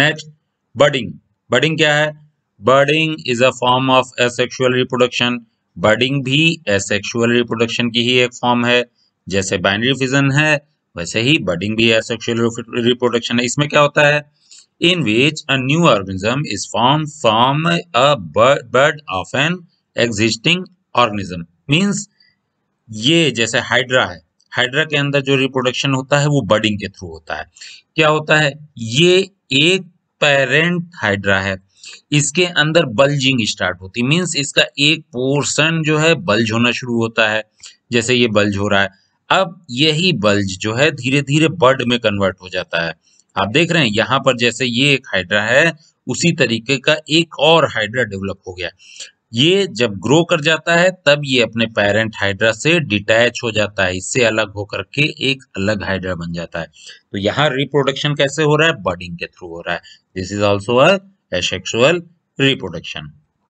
next बर्डिंग budding क्या है budding is a form of asexual reproduction budding भी asexual reproduction की ही एक फॉर्म है जैसे बाइनरी फिजन है वैसे ही बर्डिंग भी एसेक्सुअल रिप्रोडक्शन है इसमें क्या होता है in which a new organism is form from a bud of an existing organism means ये जैसे हाइड्रा है हाइड्रा के अंदर जो रिप्रोडक्शन होता है वो बर्डिंग के थ्रू होता है क्या होता है ये एक पेरेंट हाइड्रा है इसके अंदर बल्जिंग स्टार्ट होती मींस इसका एक पोर्शन जो है बल्ज होना शुरू होता है जैसे ये बल्ज हो रहा है अब यही बल्ज जो है धीरे धीरे बर्ड में कन्वर्ट हो जाता है आप देख रहे हैं यहां पर जैसे ये एक हाइड्रा है उसी तरीके का एक और हाइड्रा डेवलप हो गया ये जब ग्रो कर जाता है तब ये अपने पेरेंट हाइड्रा से डिटैच हो जाता है इससे अलग होकर के एक अलग हाइड्रा बन जाता है तो यहाँ रिप्रोडक्शन कैसे हो रहा है बॉडिंग के थ्रू हो रहा है this is also a sexual reproduction